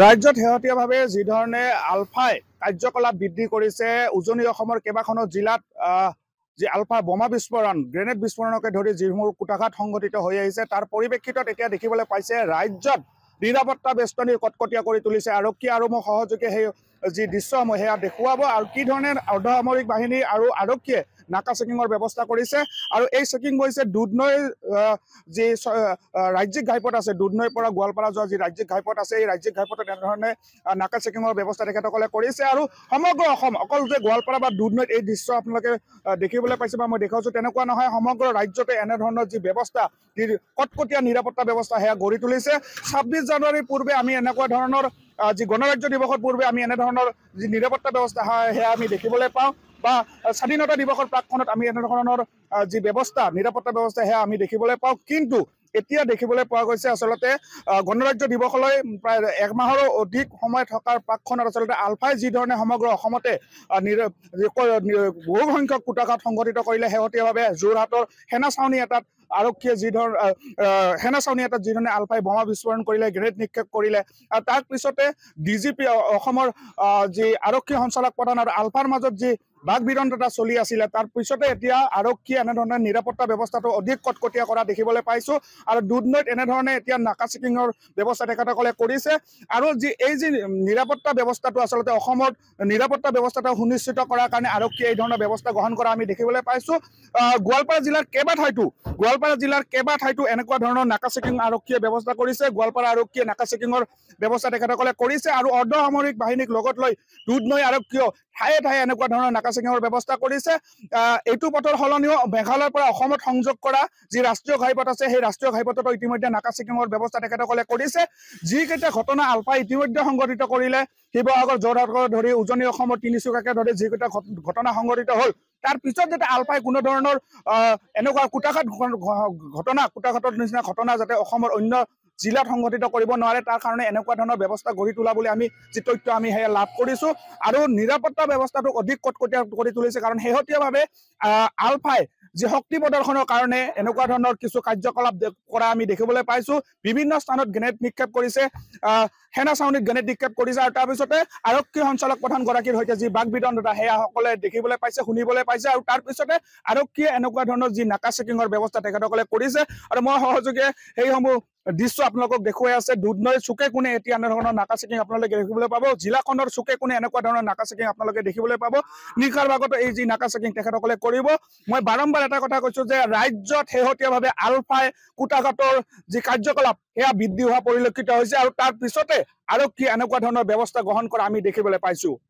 ৰাজ্যত শেহতীয়াভাৱে যিধৰণে আলফাই কাৰ্যকলাপ বৃদ্ধি কৰিছে উজনি অসমৰ কেইবাখনো জিলাত যি আলফা বোমা বিস্ফোৰণ গ্ৰেনেড বিস্ফোৰণকে ধৰি যিসমূহ কোটাঘাত সংঘটিত হৈ আহিছে তাৰ পৰিপ্ৰেক্ষিতত এতিয়া দেখিবলৈ পাইছে ৰাজ্যত নিৰাপত্তা বেষ্টনী কটকটীয়া কৰি তুলিছে আৰক্ষী আৰু মোৰ সহযোগে সেই যি দৃশ্যসমূহ সেয়া দেখুৱাব আৰু কি ধৰণে অৰ্ধসামৰিক বাহিনী আৰু আৰক্ষীয়ে নাকা চেকিঙৰ ব্যৱস্থা কৰিছে আৰু এই চেকিং হৈছে দুধনৈ যি ৰাজ্যিক ঘাইপথ আছে দুধনৈৰ পৰা গোৱালপাৰা যোৱা যি ৰাজ্যিক ঘাইপথ আছে এই ৰাজ্যিক ঘাইপথত এনেধৰণে নাকা চেকিঙৰ ব্যৱস্থা তেখেতসকলে কৰিছে আৰু সমগ্ৰ অসম অকল যে গোৱালপাৰা বা দুধনৈত এই দৃশ্য আপোনালোকে দেখিবলৈ পাইছে বা মই দেখুৱাইছো তেনেকুৱা নহয় সমগ্ৰ ৰাজ্যতে এনেধৰণৰ যি ব্যৱস্থা যি কটকটীয়া নিৰাপত্তা ব্যৱস্থা সেয়া গঢ়ি তুলিছে ছাব্বিছ জানুৱাৰীৰ পূৰ্বে আমি এনেকুৱা ধৰণৰ যি গণৰাজ্য দিৱসৰ পূৰ্বে আমি এনেধৰণৰ যি নিৰাপত্তা ব্যৱস্থা সেয়া আমি দেখিবলৈ পাওঁ বা স্বাধীনতা দিবসৰ প্ৰাকখনত আমি এনেধৰণৰ যি ব্যৱস্থা নিৰাপত্তা ব্যৱস্থা সেয়া আমি দেখিবলৈ পাওঁ কিন্তু এতিয়া দেখিবলৈ পোৱা গৈছে আচলতে গণৰাজ্য দিৱসলৈ প্ৰায় একমাহৰো অধিক সময় থকাৰ প্ৰাকখনত আচলতে আলফাই যিধৰণে সমগ্ৰ অসমতে বহুসংখ্যক কুটাঘাত সংঘটিত কৰিলে শেহতীয়াভাৱে যোৰহাটৰ সেনা চাউনী এটাত আৰক্ষীয়ে যিধৰণে সেনা চাউনী এটাত যিধৰণে আলফাই বোমা বিস্ফোৰণ কৰিলে গ্ৰেড নিক্ষেপ কৰিলে আৰু তাৰপিছতে ডি জি পি অসমৰ যি আৰক্ষী সঞ্চালক প্ৰধান আৰু আলফাৰ মাজত যি বাঘ বিৰণ্ডতা চলি আছিলে তাৰপিছতে এতিয়া আৰক্ষী এনেধৰণে নিৰাপত্তা ব্যৱস্থাটো অধিক কটকটীয়া কৰা দেখিবলৈ পাইছোঁ আৰু দুধনৈত এনেধৰণে এতিয়া নাকা চেকিঙৰ ব্যৱস্থা তেখেতসকলে কৰিছে আৰু যি এই যি নিৰাপত্তা ব্যৱস্থাটো আচলতে অসমত নিৰাপত্তা ব্যৱস্থাটো সুনিশ্চিত কৰাৰ কাৰণে আৰক্ষীয়ে এই ধৰণৰ ব্যৱস্থা গ্ৰহণ কৰা আমি দেখিবলৈ পাইছোঁ গোৱালপাৰা জিলাৰ কেইবা ঠাইতো গোৱালপাৰা জিলাৰ কেইবা ঠাইতো এনেকুৱা ধৰণৰ নাকা চেকিং আৰক্ষীয়ে ব্যৱস্থা কৰিছে গোৱালপাৰা আৰক্ষীয়ে নাকা চেকিঙৰ ব্যৱস্থা তেখেতসকলে কৰিছে আৰু অৰ্ধ সামৰিক বাহিনীক লগত লৈ দুধনৈ আৰক্ষীয় ঠায়ে ঠায়ে এনেকুৱা ধৰণৰ নাকা পেচিঙৰ ব্যৱস্থা কৰিছে এইটো পথৰ সলনিও মেঘালয়ৰ পৰা অসমত সংযোগ কৰা যি ৰাষ্ট্ৰীয় ঘাইপথ আছে সেই ৰাষ্ট্ৰীয় ঘাইপথতো ইতিমধ্যে নাকা ছিকিঙৰ ব্যৱস্থা তেখেতসকলে কৰিছে যিকেইটা ঘটনা আলফাই ইতিমধ্যে সংঘটিত কৰিলে শিৱসাগৰ যোৰহাটৰ ধৰি উজনি অসমৰ তিনিচুকাকে ধৰি যিকেইটা ঘটনা সংঘটিত হ'ল তাৰ পিছত যাতে আলফাই কোনো ধৰণৰ আহ এনেকুৱা কোটাঘাট ঘটনা কোটাঘাটৰ নিচিনা ঘটনা যাতে অসমৰ অন্য জিলাত সংঘটিত কৰিব নোৱাৰে তাৰ কাৰণে এনেকুৱা ধৰণৰ ব্যৱস্থা গঢ়ি তোলা বুলি আমি যি তথ্য আমি সেয়া লাভ কৰিছোঁ আৰু নিৰাপত্তা ব্যৱস্থাটোক অধিক কটকটীয়া কৰি তুলিছে কাৰণ শেহতীয়াভাৱে আলফাই যি শক্তি প্ৰদৰ্শনৰ কাৰণে এনেকুৱা ধৰণৰ কিছু কাৰ্যকলাপ কৰা আমি দেখিবলৈ পাইছোঁ বিভিন্ন স্থানত গ্ৰেনেড নিক্ষেপ কৰিছে সেনা চাউনীত গ্ৰেনেড নিক্ষেপ কৰিছে আৰু তাৰপিছতে আৰক্ষী সঞ্চালক প্ৰধানগৰাকীৰ সৈতে যি বাক বিদণ্ডতা সেয়া সকলে দেখিবলৈ পাইছে শুনিবলৈ পাইছে আৰু তাৰপিছতে আৰক্ষীয়ে এনেকুৱা ধৰণৰ যি নাকা চেকিঙৰ ব্যৱস্থা তেখেতসকলে কৰিছে আৰু মই সহযোগে সেইসমূহ দৃশ্য আপোনালোকক দেখুৱাই আছে দুধ দুধনৈ চুকে কোনে এতিয়া এনেধৰণৰ নাকা চেকিং আপোনালোকে দেখিবলৈ পাব জিলাখনৰ চুকে কোনে এনেকুৱা ধৰণৰ নাকা চেকিং আপোনালোকে দেখিবলৈ পাব নিশাৰ ভাগত এই যি নাকা চেকিং তেখেতসকলে কৰিব মই বাৰম্বাৰ এটা কথা কৈছো যে ৰাজ্যত শেহতীয়াভাৱে আলফাই কোটাঘাটৰ যি কাৰ্যকলাপ সেয়া বৃদ্ধি হোৱা পৰিলক্ষিত হৈছে আৰু তাৰ পিছতে আৰক্ষীয়ে এনেকুৱা ধৰণৰ ব্যৱস্থা গ্ৰহণ কৰা আমি দেখিবলৈ পাইছো